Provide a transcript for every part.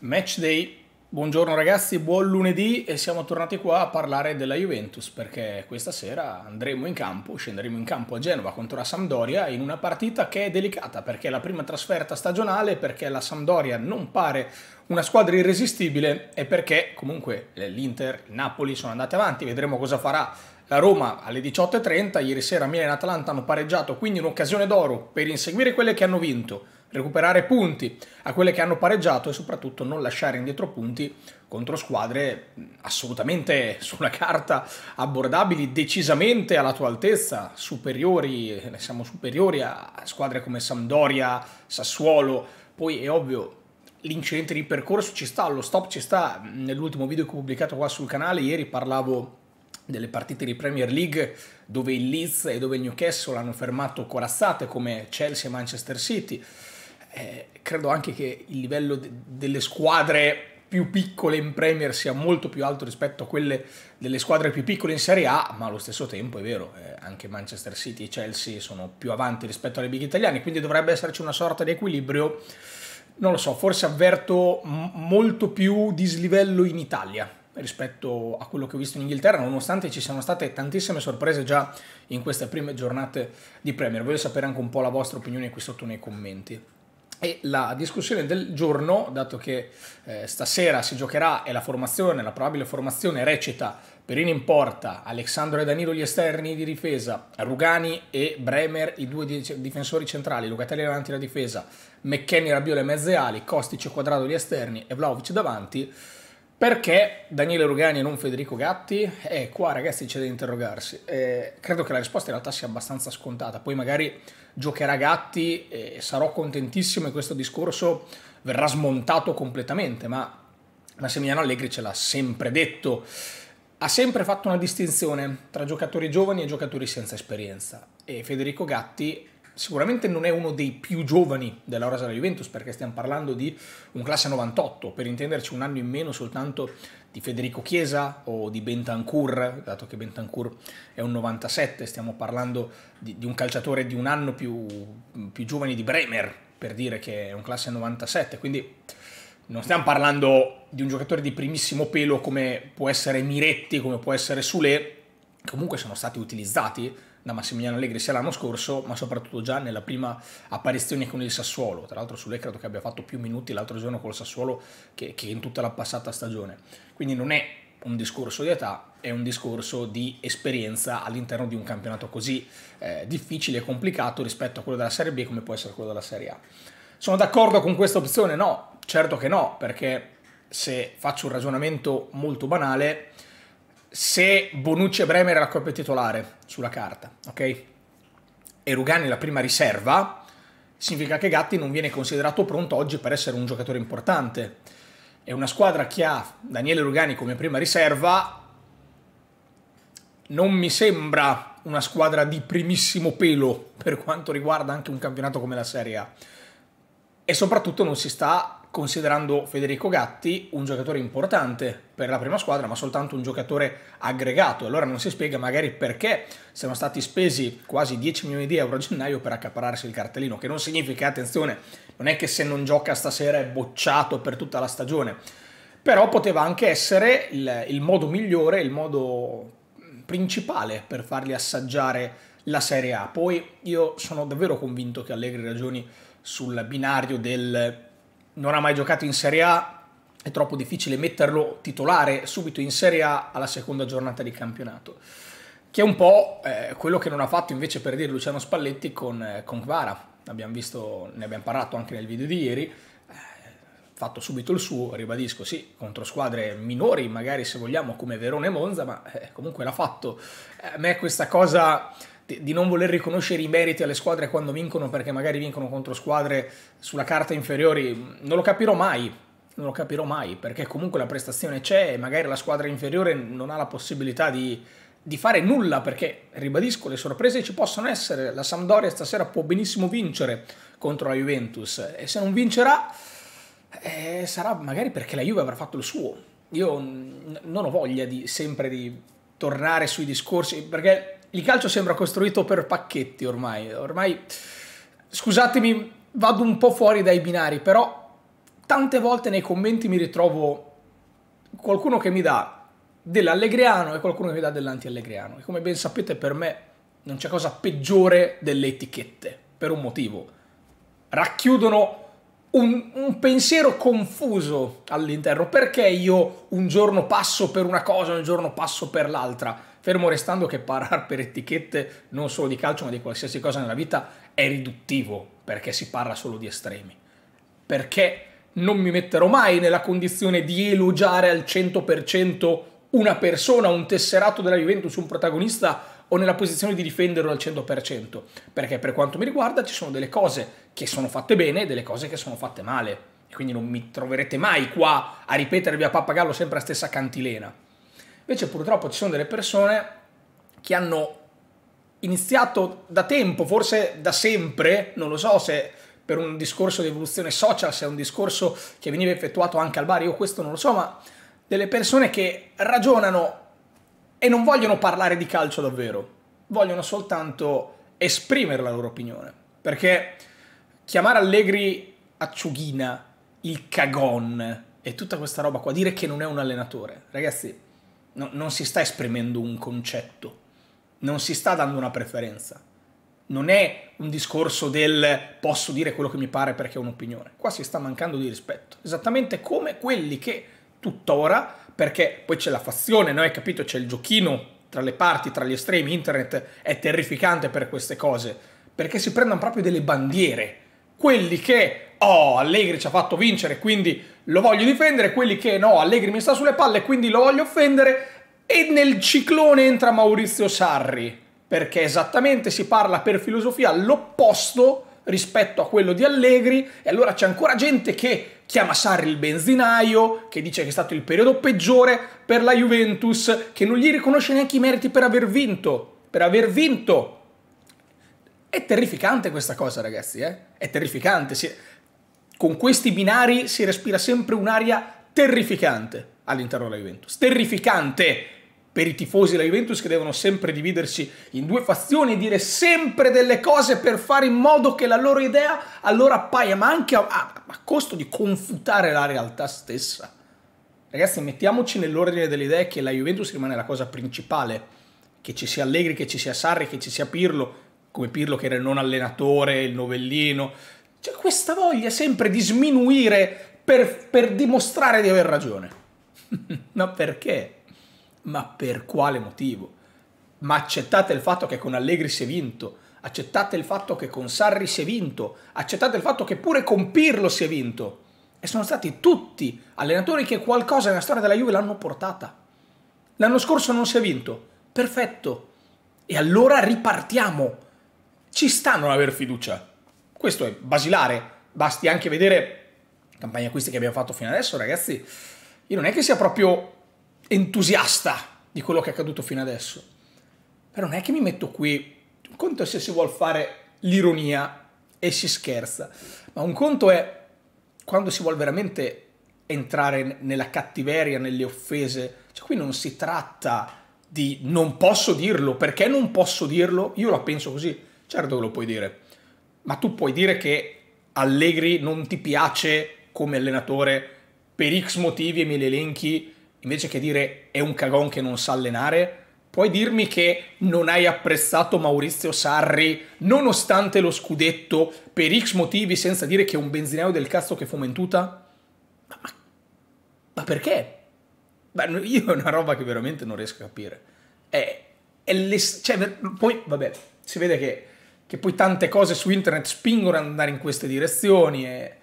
Match day. Buongiorno ragazzi, buon lunedì e siamo tornati qua a parlare della Juventus perché questa sera andremo in campo, scenderemo in campo a Genova contro la Sampdoria in una partita che è delicata perché è la prima trasferta stagionale, perché la Sampdoria non pare una squadra irresistibile e perché comunque l'Inter, il Napoli sono andate avanti, vedremo cosa farà la Roma alle 18.30, ieri sera Milan e Atalanta hanno pareggiato, quindi un'occasione d'oro per inseguire quelle che hanno vinto recuperare punti a quelle che hanno pareggiato e soprattutto non lasciare indietro punti contro squadre assolutamente sulla carta abbordabili, decisamente alla tua altezza, superiori, eh, siamo superiori a squadre come Sampdoria, Sassuolo, poi è ovvio l'incidente di percorso ci sta, lo stop ci sta, nell'ultimo video che ho pubblicato qua sul canale ieri parlavo delle partite di Premier League dove il Leeds e dove il Newcastle hanno fermato corazzate come Chelsea e Manchester City, eh, credo anche che il livello de- delle squadre più piccole in Premier sia molto più alto rispetto a quelle delle squadre più piccole in Serie A, ma allo stesso tempo è vero, eh, anche Manchester City e Chelsea sono più avanti rispetto alle big italiane, quindi dovrebbe esserci una sorta di equilibrio. Non lo so, forse avverto m- molto più dislivello in Italia rispetto a quello che ho visto in Inghilterra, nonostante ci siano state tantissime sorprese già in queste prime giornate di Premier. Voglio sapere anche un po' la vostra opinione qui sotto nei commenti. E la discussione del giorno, dato che eh, stasera si giocherà e la formazione, la probabile formazione recita Perini in porta, Alexandro e Danilo gli esterni di difesa, Rugani e Bremer i due difensori centrali, Lucatelli davanti la difesa, McKenny, Rabiole mezze ali, Kostic e Quadrado gli esterni e Vlaovic davanti. Perché Daniele Rugani e non Federico Gatti? Eh, qua ragazzi c'è da interrogarsi. Eh, credo che la risposta in realtà sia abbastanza scontata. Poi magari giocherà Gatti e sarò contentissimo e questo discorso verrà smontato completamente, ma Massimiliano Allegri ce l'ha sempre detto. Ha sempre fatto una distinzione tra giocatori giovani e giocatori senza esperienza. E Federico Gatti sicuramente non è uno dei più giovani della rosa della Juventus perché stiamo parlando di un classe 98, per intenderci un anno in meno soltanto di Federico Chiesa o di Bentancur, dato che Bentancur è un 97, stiamo parlando di, di un calciatore di un anno più, più giovane di Bremer, per dire che è un classe 97, quindi non stiamo parlando di un giocatore di primissimo pelo come può essere Miretti, come può essere Sule, comunque sono stati utilizzati da Massimiliano Allegri sia l'anno scorso, ma soprattutto già nella prima apparizione con il Sassuolo. Tra l'altro sulle credo che abbia fatto più minuti l'altro giorno col Sassuolo che, che in tutta la passata stagione. Quindi non è un discorso di età, è un discorso di esperienza all'interno di un campionato così eh, difficile e complicato rispetto a quello della Serie B come può essere quello della Serie A. Sono d'accordo con questa opzione? No, certo che no, perché se faccio un ragionamento molto banale, se Bonucci e Bremer è la coppia titolare sulla carta, ok? E Rugani è la prima riserva, significa che Gatti non viene considerato pronto oggi per essere un giocatore importante. E una squadra che ha Daniele Rugani come prima riserva, non mi sembra una squadra di primissimo pelo per quanto riguarda anche un campionato come la Serie A. E soprattutto non si sta considerando Federico Gatti un giocatore importante per la prima squadra, ma soltanto un giocatore aggregato. Allora non si spiega magari perché siano stati spesi quasi 10 milioni di euro a gennaio per accapararsi il cartellino, che non significa, attenzione, non è che se non gioca stasera è bocciato per tutta la stagione, però poteva anche essere il, il modo migliore, il modo principale per fargli assaggiare la Serie A. Poi io sono davvero convinto che Allegri ragioni sul binario del non ha mai giocato in Serie A, è troppo difficile metterlo titolare subito in Serie A alla seconda giornata di campionato. Che è un po' eh, quello che non ha fatto invece per dire Luciano Spalletti con, eh, con Kvara. Abbiamo visto, ne abbiamo parlato anche nel video di ieri. Eh, fatto subito il suo, ribadisco, sì, contro squadre minori, magari se vogliamo, come Verone e Monza, ma eh, comunque l'ha fatto. Eh, a me questa cosa di non voler riconoscere i meriti alle squadre quando vincono perché magari vincono contro squadre sulla carta inferiori, non lo capirò mai, non lo capirò mai perché comunque la prestazione c'è e magari la squadra inferiore non ha la possibilità di, di fare nulla perché, ribadisco, le sorprese ci possono essere, la Sampdoria stasera può benissimo vincere contro la Juventus e se non vincerà eh, sarà magari perché la Juve avrà fatto il suo. Io non ho voglia di, sempre di tornare sui discorsi perché il calcio sembra costruito per pacchetti ormai. Ormai, scusatemi, vado un po' fuori dai binari, però tante volte nei commenti mi ritrovo qualcuno che mi dà dell'allegriano e qualcuno che mi dà dell'anti-allegriano. E come ben sapete per me non c'è cosa peggiore delle etichette, per un motivo. Racchiudono un, un, pensiero confuso all'interno. Perché io un giorno passo per una cosa, e un giorno passo per l'altra? fermo restando che parar per etichette non solo di calcio ma di qualsiasi cosa nella vita è riduttivo perché si parla solo di estremi. Perché non mi metterò mai nella condizione di elogiare al 100% una persona, un tesserato della Juventus, un protagonista o nella posizione di difenderlo al 100%, perché per quanto mi riguarda ci sono delle cose che sono fatte bene e delle cose che sono fatte male. E quindi non mi troverete mai qua a ripetervi a pappagallo sempre la stessa cantilena Invece purtroppo ci sono delle persone che hanno iniziato da tempo, forse da sempre, non lo so se per un discorso di evoluzione social, se è un discorso che veniva effettuato anche al bar, io questo non lo so, ma delle persone che ragionano e non vogliono parlare di calcio davvero, vogliono soltanto esprimere la loro opinione. Perché chiamare Allegri acciughina, il cagon e tutta questa roba qua, dire che non è un allenatore, ragazzi, no, non si sta esprimendo un concetto, non si sta dando una preferenza. Non è un discorso del posso dire quello che mi pare perché è un'opinione. Qua si sta mancando di rispetto. Esattamente come quelli che tuttora, perché poi c'è la fazione, no? Hai capito? C'è il giochino tra le parti, tra gli estremi. Internet è terrificante per queste cose. Perché si prendono proprio delle bandiere. Quelli che, oh, Allegri ci ha fatto vincere, quindi lo voglio difendere, quelli che no, Allegri mi sta sulle palle, quindi lo voglio offendere, e nel ciclone entra Maurizio Sarri, perché esattamente si parla per filosofia l'opposto rispetto a quello di Allegri e allora c'è ancora gente che chiama Sarri il benzinaio, che dice che è stato il periodo peggiore per la Juventus, che non gli riconosce neanche i meriti per aver vinto, per aver vinto. È terrificante questa cosa, ragazzi, eh? È terrificante. Con questi binari si respira sempre un'aria terrificante all'interno della Juventus. Terrificante per i tifosi della Juventus che devono sempre dividersi in due fazioni e dire sempre delle cose per fare in modo che la loro idea allora appaia, ma anche a, a, a costo di confutare la realtà stessa. Ragazzi, mettiamoci nell'ordine delle idee che la Juventus rimane la cosa principale. Che ci sia Allegri, che ci sia Sarri, che ci sia Pirlo, come Pirlo che era il non allenatore, il novellino, c'è cioè, questa voglia sempre di sminuire per, per dimostrare di aver ragione. Ma perché? Ma per quale motivo? Ma accettate il fatto che con Allegri si è vinto, accettate il fatto che con Sarri si è vinto, accettate il fatto che pure con Pirlo si è vinto. E sono stati tutti allenatori che qualcosa nella storia della Juve l'hanno portata. L'anno scorso non si è vinto. Perfetto. E allora ripartiamo. Ci sta non aver fiducia. Questo è basilare, basti anche vedere campagne acquisti che abbiamo fatto fino adesso, ragazzi. Io non è che sia proprio entusiasta di quello che è accaduto fino adesso, però non è che mi metto qui, un conto è se si vuole fare l'ironia e si scherza, ma un conto è quando si vuole veramente entrare nella cattiveria, nelle offese, cioè qui non si tratta di non posso dirlo, perché non posso dirlo? Io la penso così, certo che lo puoi dire ma tu puoi dire che Allegri non ti piace come allenatore per X motivi e me li elenchi, invece che dire è un cagon che non sa allenare, puoi dirmi che non hai apprezzato Maurizio Sarri nonostante lo scudetto per X motivi senza dire che è un benzinaio del cazzo che fomentuta? Ma, ma, ma perché? Ma io è una roba che veramente non riesco a capire. È, è le, cioè, poi, vabbè, si vede che che poi tante cose su internet spingono ad andare in queste direzioni e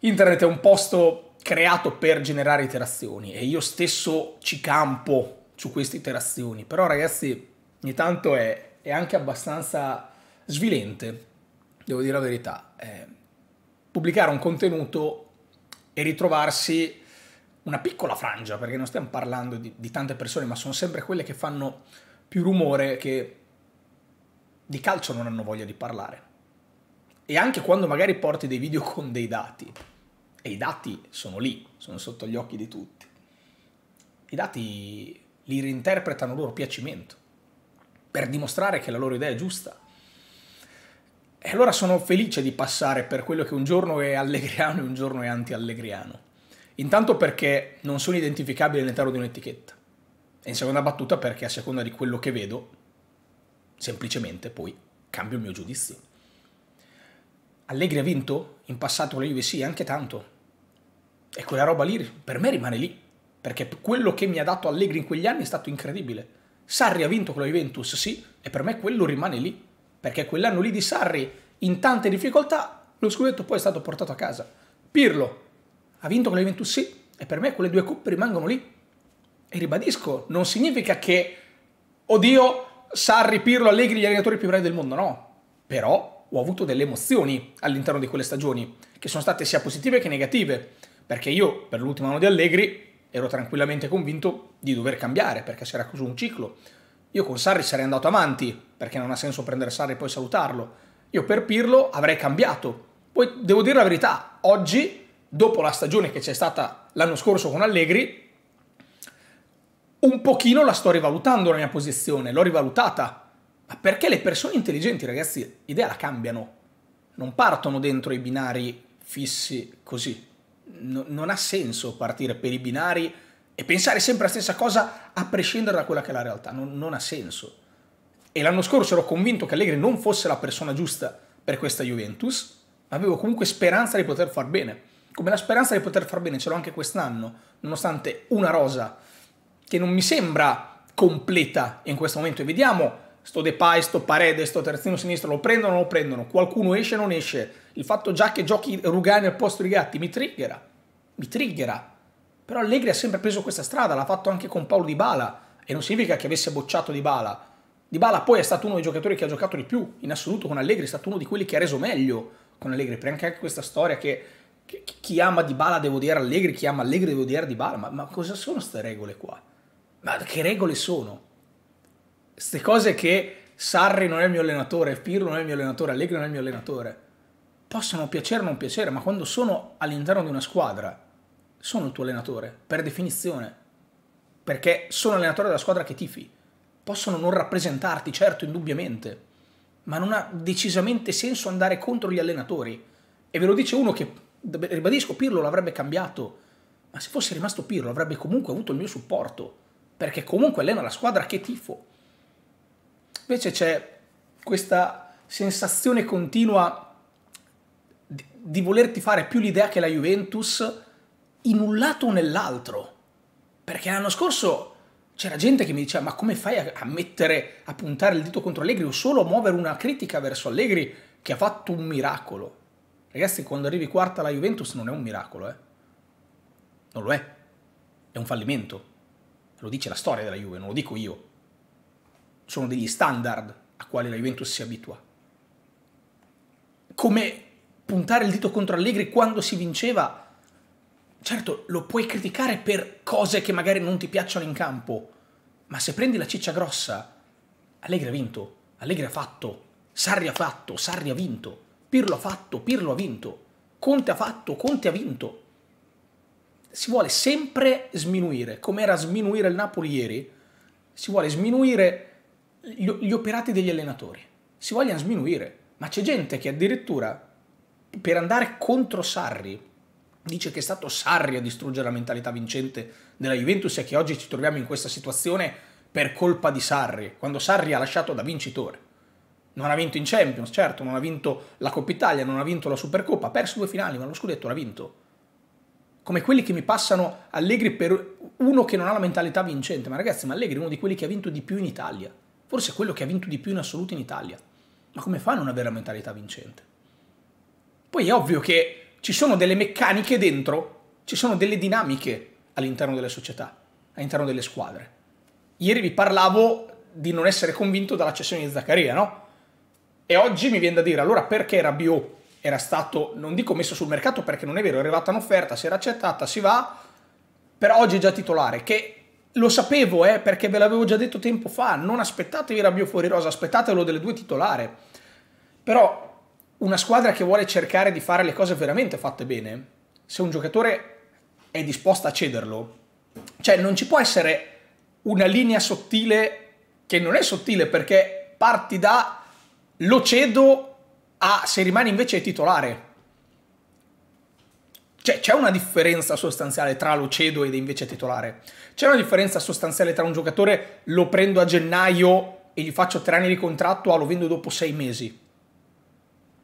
internet è un posto creato per generare iterazioni e io stesso ci campo su queste iterazioni, però ragazzi ogni tanto è, è anche abbastanza svilente, devo dire la verità, eh, pubblicare un contenuto e ritrovarsi una piccola frangia, perché non stiamo parlando di, di tante persone, ma sono sempre quelle che fanno più rumore che di calcio non hanno voglia di parlare. E anche quando magari porti dei video con dei dati, e i dati sono lì, sono sotto gli occhi di tutti, i dati li reinterpretano a loro piacimento, per dimostrare che la loro idea è giusta. E allora sono felice di passare per quello che un giorno è allegriano e un giorno è anti-allegriano. Intanto perché non sono identificabile all'interno di un'etichetta. E in seconda battuta perché a seconda di quello che vedo semplicemente poi cambio il mio giudizio. Allegri ha vinto in passato con la Juve, sì, anche tanto. E quella roba lì per me rimane lì, perché quello che mi ha dato Allegri in quegli anni è stato incredibile. Sarri ha vinto con la Juventus, sì, e per me quello rimane lì, perché quell'anno lì di Sarri, in tante difficoltà, lo scudetto poi è stato portato a casa. Pirlo ha vinto con la Juventus, sì, e per me quelle due coppe rimangono lì. E ribadisco, non significa che, oddio, Sarri, Pirlo, Allegri, gli allenatori più bravi del mondo, no. Però ho avuto delle emozioni all'interno di quelle stagioni, che sono state sia positive che negative, perché io per l'ultimo anno di Allegri ero tranquillamente convinto di dover cambiare, perché si era chiuso un ciclo. Io con Sarri sarei andato avanti, perché non ha senso prendere Sarri e poi salutarlo. Io per Pirlo avrei cambiato. Poi devo dire la verità, oggi, dopo la stagione che c'è stata l'anno scorso con Allegri, un pochino la sto rivalutando la mia posizione, l'ho rivalutata. Ma perché le persone intelligenti, ragazzi, idea la cambiano. Non partono dentro i binari fissi così. No, non ha senso partire per i binari e pensare sempre la stessa cosa a prescindere da quella che è la realtà. Non, non ha senso. E l'anno scorso ero convinto che Allegri non fosse la persona giusta per questa Juventus, ma avevo comunque speranza di poter far bene. Come la speranza di poter far bene ce l'ho anche quest'anno, nonostante una rosa che non mi sembra completa in questo momento e vediamo sto Depay, sto Parede, sto terzino sinistro, lo prendono o non lo prendono, qualcuno esce o non esce, il fatto già che giochi Rugani al posto di Gatti mi triggera, mi triggera, però Allegri ha sempre preso questa strada, l'ha fatto anche con Paolo Di Bala e non significa che avesse bocciato Di Bala, Di Bala poi è stato uno dei giocatori che ha giocato di più in assoluto con Allegri, è stato uno di quelli che ha reso meglio con Allegri, perché anche questa storia che chi ama Di Bala devo dire Allegri, chi ama Allegri devo dire Di Bala, ma, ma cosa sono queste regole qua? Ma che regole sono? Queste cose che Sarri non è il mio allenatore, Pirlo non è il mio allenatore, Allegri non è il mio allenatore, possono piacere o non piacere, ma quando sono all'interno di una squadra, sono il tuo allenatore, per definizione. Perché sono allenatore della squadra che tifi. Possono non rappresentarti, certo, indubbiamente, ma non ha decisamente senso andare contro gli allenatori. E ve lo dice uno che, ribadisco, Pirlo l'avrebbe cambiato, ma se fosse rimasto Pirlo avrebbe comunque avuto il mio supporto perché comunque allena la squadra che tifo. Invece c'è questa sensazione continua di, di volerti fare più l'idea che la Juventus in un lato o nell'altro. Perché l'anno scorso c'era gente che mi diceva ma come fai a, mettere, a puntare il dito contro Allegri o solo a muovere una critica verso Allegri che ha fatto un miracolo. Ragazzi, quando arrivi quarta alla Juventus non è un miracolo, eh? Non lo è. È un fallimento lo dice la storia della Juve, non lo dico io, sono degli standard a quali la Juventus si abitua. Come puntare il dito contro Allegri quando si vinceva, certo lo puoi criticare per cose che magari non ti piacciono in campo, ma se prendi la ciccia grossa, Allegri ha vinto, Allegri ha fatto, Sarri ha fatto, Sarri ha vinto, Pirlo ha fatto, Pirlo ha vinto, Conte ha fatto, Conte ha vinto si vuole sempre sminuire, come era sminuire il Napoli ieri, si vuole sminuire gli, gli operati degli allenatori, si vogliono sminuire, ma c'è gente che addirittura per andare contro Sarri dice che è stato Sarri a distruggere la mentalità vincente della Juventus e che oggi ci troviamo in questa situazione per colpa di Sarri, quando Sarri ha lasciato da vincitore. Non ha vinto in Champions, certo, non ha vinto la Coppa Italia, non ha vinto la Supercoppa, ha perso due finali, ma lo scudetto l'ha vinto come quelli che mi passano Allegri per uno che non ha la mentalità vincente. Ma ragazzi, ma Allegri è uno di quelli che ha vinto di più in Italia. Forse è quello che ha vinto di più in assoluto in Italia. Ma come fa a non avere la mentalità vincente? Poi è ovvio che ci sono delle meccaniche dentro, ci sono delle dinamiche all'interno delle società, all'interno delle squadre. Ieri vi parlavo di non essere convinto dalla cessione di Zaccaria, no? E oggi mi viene da dire, allora perché Rabiot era stato, non dico messo sul mercato perché non è vero, è arrivata un'offerta, si era accettata, si va, però oggi è già titolare, che lo sapevo eh, perché ve l'avevo già detto tempo fa, non aspettatevi Rabbio fuori rosa, aspettatelo delle due titolare, però una squadra che vuole cercare di fare le cose veramente fatte bene, se un giocatore è disposto a cederlo, cioè non ci può essere una linea sottile che non è sottile perché parti da lo cedo a se rimane invece titolare. Cioè c'è una differenza sostanziale tra lo cedo ed invece titolare. C'è una differenza sostanziale tra un giocatore lo prendo a gennaio e gli faccio tre anni di contratto a ah, lo vendo dopo sei mesi.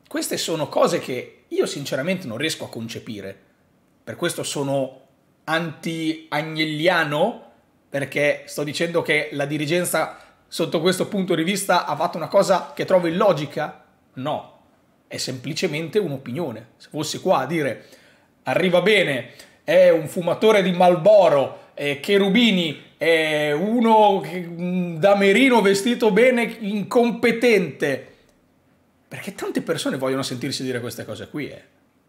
Queste sono cose che io sinceramente non riesco a concepire. Per questo sono anti-agnelliano perché sto dicendo che la dirigenza sotto questo punto di vista ha fatto una cosa che trovo illogica? No è semplicemente un'opinione. Se fossi qua a dire arriva bene, è un fumatore di Malboro, eh, Cherubini è uno mm, da merino vestito bene, incompetente. Perché tante persone vogliono sentirsi dire queste cose qui, eh.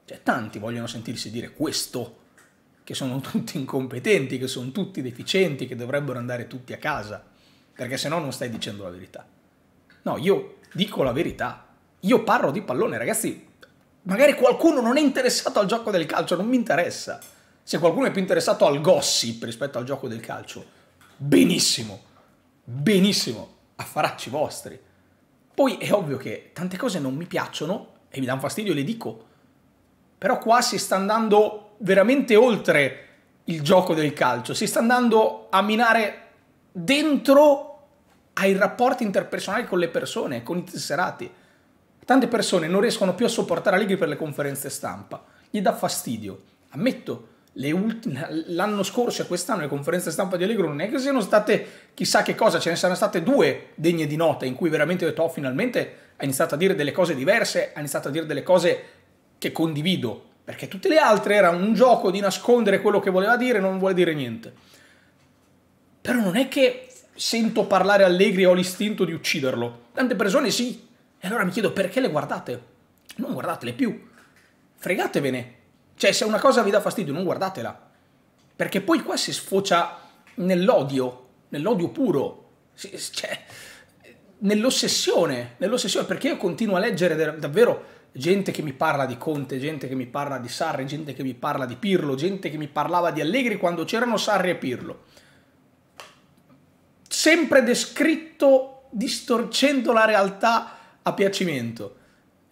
Cioè, tanti vogliono sentirsi dire questo, che sono tutti incompetenti, che sono tutti deficienti, che dovrebbero andare tutti a casa, perché se no non stai dicendo la verità. No, io dico la verità io parlo di pallone, ragazzi. Magari qualcuno non è interessato al gioco del calcio, non mi interessa. Se qualcuno è più interessato al gossip rispetto al gioco del calcio, benissimo, benissimo, affaracci vostri. Poi è ovvio che tante cose non mi piacciono e mi danno fastidio, le dico. Però qua si sta andando veramente oltre il gioco del calcio, si sta andando a minare dentro ai rapporti interpersonali con le persone, con i tesserati. Tante persone non riescono più a sopportare Allegri per le conferenze stampa, gli dà fastidio. Ammetto, l'anno scorso e quest'anno le conferenze stampa di Allegro non è che siano state chissà che cosa, ce ne saranno state due degne di nota in cui veramente ho detto oh, finalmente ha iniziato a dire delle cose diverse, ha iniziato a dire delle cose che condivido, perché tutte le altre era un gioco di nascondere quello che voleva dire e non vuole dire niente. Però non è che sento parlare Allegri e ho l'istinto di ucciderlo. Tante persone sì, e allora mi chiedo perché le guardate? Non guardatele più. Fregatevene. Cioè, se una cosa vi dà fastidio, non guardatela. Perché poi qua si sfocia nell'odio, nell'odio puro. Cioè, nell'ossessione, nell'ossessione, perché io continuo a leggere davvero gente che mi parla di Conte, gente che mi parla di Sarri, gente che mi parla di Pirlo, gente che mi parlava di Allegri quando c'erano Sarri e Pirlo. Sempre descritto distorcendo la realtà a piacimento.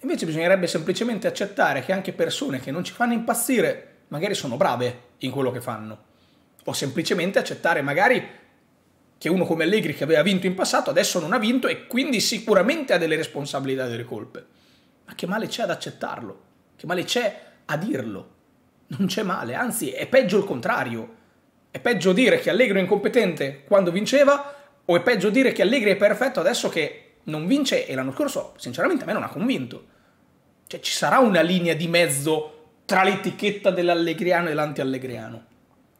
Invece bisognerebbe semplicemente accettare che anche persone che non ci fanno impazzire magari sono brave in quello che fanno. O semplicemente accettare magari che uno come Allegri che aveva vinto in passato adesso non ha vinto e quindi sicuramente ha delle responsabilità e delle colpe. Ma che male c'è ad accettarlo? Che male c'è a dirlo? Non c'è male, anzi è peggio il contrario. È peggio dire che Allegri è incompetente quando vinceva o è peggio dire che Allegri è perfetto adesso che non vince e l'anno scorso sinceramente a me non ha convinto. Cioè ci sarà una linea di mezzo tra l'etichetta dell'allegriano e l'anti-allegriano,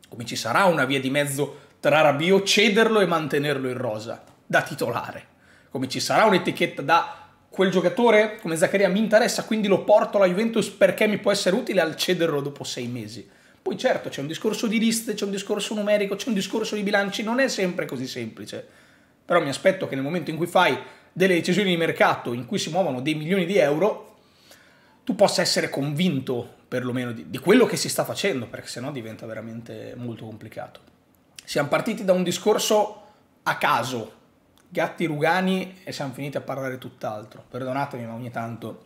come ci sarà una via di mezzo tra Rabio cederlo e mantenerlo in rosa, da titolare, come ci sarà un'etichetta da quel giocatore come Zaccaria mi interessa, quindi lo porto alla Juventus perché mi può essere utile al cederlo dopo sei mesi. Poi certo c'è un discorso di liste, c'è un discorso numerico, c'è un discorso di bilanci, non è sempre così semplice. Però mi aspetto che nel momento in cui fai delle decisioni di mercato in cui si muovono dei milioni di euro, tu possa essere convinto perlomeno di, di quello che si sta facendo, perché sennò diventa veramente molto complicato. Siamo partiti da un discorso a caso, gatti rugani, e siamo finiti a parlare tutt'altro. Perdonatemi, ma ogni tanto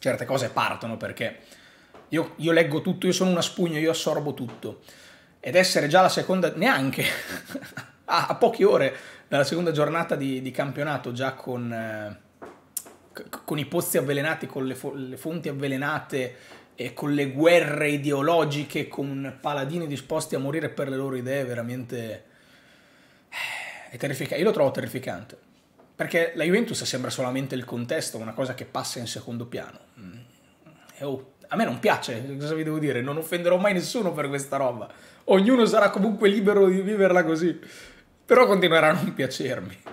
certe cose partono perché io, io leggo tutto, io sono una spugna, io assorbo tutto. Ed essere già la seconda, neanche a, poche ore nella seconda giornata di, di campionato già con, eh, con, i pozzi avvelenati, con le, fo- le fonti avvelenate e con le guerre ideologiche, con paladini disposti a morire per le loro idee, veramente eh, è terrificante. Io lo trovo terrificante. Perché la Juventus sembra solamente il contesto, una cosa che passa in secondo piano. Mm. E oh, a me non piace, cosa vi devo dire? Non offenderò mai nessuno per questa roba. Ognuno sarà comunque libero di viverla così però continueranno a non piacermi.